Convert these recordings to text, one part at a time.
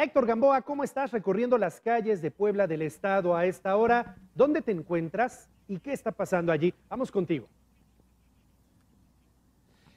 Héctor Gamboa, ¿cómo estás recorriendo las calles de Puebla del Estado a esta hora? ¿Dónde te encuentras y qué está pasando allí? Vamos contigo.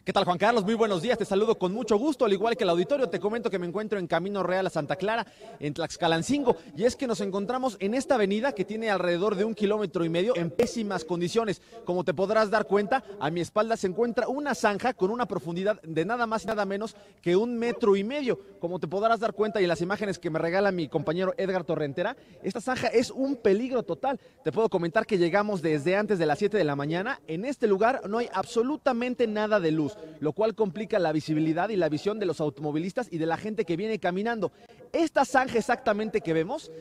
¿Qué tal Juan Carlos? Muy buenos días, te saludo con mucho gusto, al igual que el auditorio, te comento que me encuentro en Camino Real a Santa Clara, en Tlaxcalancingo, y es que nos encontramos en esta avenida que tiene alrededor de un kilómetro y medio en pésimas condiciones. Como te podrás dar cuenta, a mi espalda se encuentra una zanja con una profundidad de nada más y nada menos que un metro y medio. Como te podrás dar cuenta y las imágenes que me regala mi compañero Edgar Torrentera, esta zanja es un peligro total. Te puedo comentar que llegamos desde antes de las 7 de la mañana, en este lugar no hay absolutamente nada de luz lo cual complica la visibilidad y la visión de los automovilistas y de la gente que viene caminando. Esta zanja exactamente que vemos,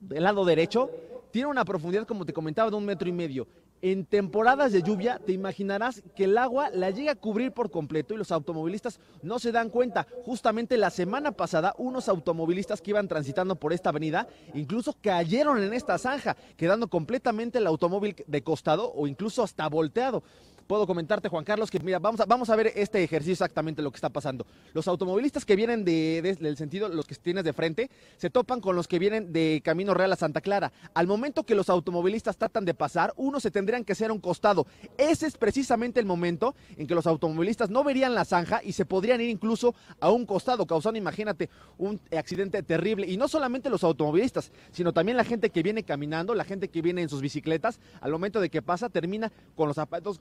del lado derecho, tiene una profundidad, como te comentaba, de un metro y medio. En temporadas de lluvia, te imaginarás que el agua la llega a cubrir por completo y los automovilistas no se dan cuenta. Justamente la semana pasada, unos automovilistas que iban transitando por esta avenida incluso cayeron en esta zanja, quedando completamente el automóvil de costado o incluso hasta volteado puedo comentarte, Juan Carlos, que mira, vamos a, vamos a ver este ejercicio exactamente lo que está pasando. Los automovilistas que vienen de, el del sentido, los que tienes de frente, se topan con los que vienen de Camino Real a Santa Clara. Al momento que los automovilistas tratan de pasar, uno se tendrían que ser a un costado. Ese es precisamente el momento en que los automovilistas no verían la zanja y se podrían ir incluso a un costado, causando, imagínate, un accidente terrible. Y no solamente los automovilistas, sino también la gente que viene caminando, la gente que viene en sus bicicletas, al momento de que pasa, termina con los zapatos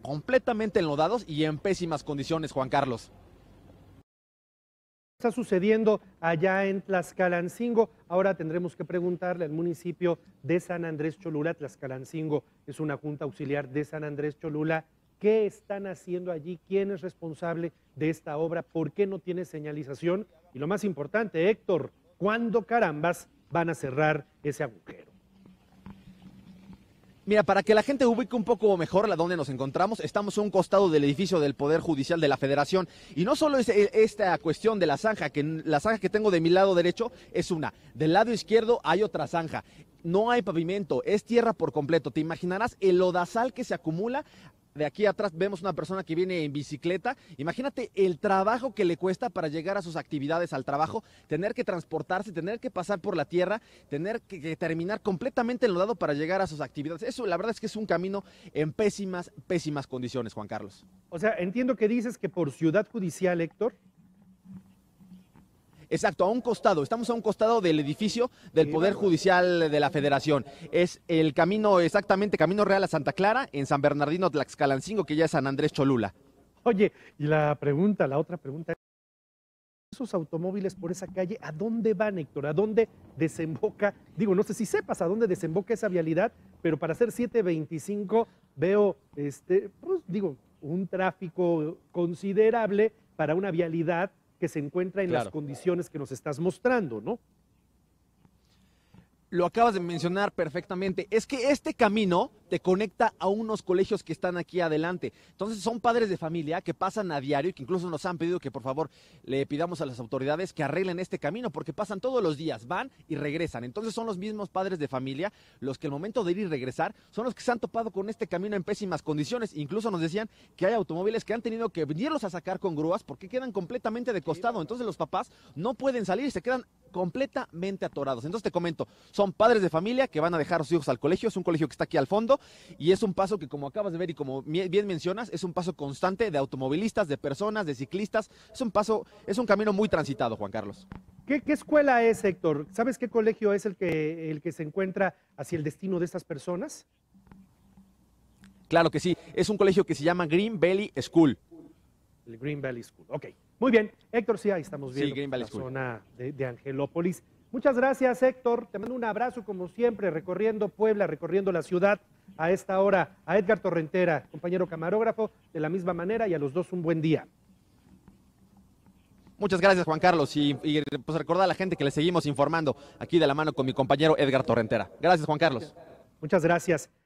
completamente enlodados y en pésimas condiciones, Juan Carlos está sucediendo allá en Tlaxcalancingo. Ahora tendremos que preguntarle al municipio de San Andrés Cholula, Tlaxcalancingo es una junta auxiliar de San Andrés Cholula, ¿qué están haciendo allí? ¿Quién es responsable de esta obra? ¿Por qué no tiene señalización? Y lo más importante, Héctor, ¿cuándo carambas van a cerrar ese agujero? Mira, para que la gente ubique un poco mejor la donde nos encontramos, estamos a un costado del edificio del Poder Judicial de la Federación. Y no solo es eh, esta cuestión de la zanja, que la zanja que tengo de mi lado derecho es una. Del lado izquierdo hay otra zanja. No hay pavimento, es tierra por completo. Te imaginarás el odasal que se acumula de aquí atrás vemos una persona que viene en bicicleta. Imagínate el trabajo que le cuesta para llegar a sus actividades al trabajo, tener que transportarse, tener que pasar por la tierra, tener que, terminar completamente enlodado para llegar a sus actividades. Eso la verdad es que es un camino en pésimas, pésimas condiciones, Juan Carlos. O sea, entiendo que dices que por ciudad judicial, Héctor, Exacto, a un costado. Estamos a un costado del edificio del Poder Judicial de la Federación. Es el camino, exactamente, Camino Real a Santa Clara, en San Bernardino Tlaxcalancingo, que ya es San Andrés Cholula. Oye, y la pregunta, la otra pregunta es, esos automóviles por esa calle, ¿a dónde van, Héctor? ¿A dónde desemboca? Digo, no sé si sepas a dónde desemboca esa vialidad, pero para hacer 725 veo, este, pues digo, un tráfico considerable para una vialidad que se encuentra en las condiciones que nos estás mostrando, ¿no? lo acabas de mencionar perfectamente, es que este camino te conecta a unos colegios que están aquí adelante. Entonces son padres de familia que pasan a diario y que incluso nos han pedido que por favor le pidamos a las autoridades que arreglen este camino porque pasan todos los días, van y regresan. Entonces son los mismos padres de familia los que al momento de ir y regresar son los que se han topado con este camino en pésimas condiciones. Incluso nos decían que hay automóviles que han tenido que venirlos a sacar con grúas porque quedan completamente de costado. Entonces los papás no pueden salir, se quedan completamente atorados. Entonces te comento, son padres de familia que van a dejar a sus hijos al colegio, es un colegio que está aquí al fondo y es un paso que como acabas de ver y como bien mencionas, es un paso constante de automovilistas, de personas, de ciclistas, es un paso, es un camino muy transitado, Juan Carlos. ¿Qué, escuela es, Héctor? ¿Sabes qué colegio es el que, el que se encuentra hacia el destino de estas personas? Claro que sí, es un colegio que se llama Green Valley School. Green Valley School, ok. Muy bien, Héctor, sí, ahí estamos viendo la zona de, Angelópolis. Muchas gracias, Héctor. Te mando un abrazo, como siempre, recorriendo Puebla, recorriendo la ciudad a esta hora. A Edgar Torrentera, compañero camarógrafo, de la misma manera, y a los dos un buen día. Muchas gracias, Juan Carlos. Y, pues recordar a la gente que le seguimos informando aquí de la mano con mi compañero Edgar Torrentera. Gracias, Juan Carlos. Muchas gracias.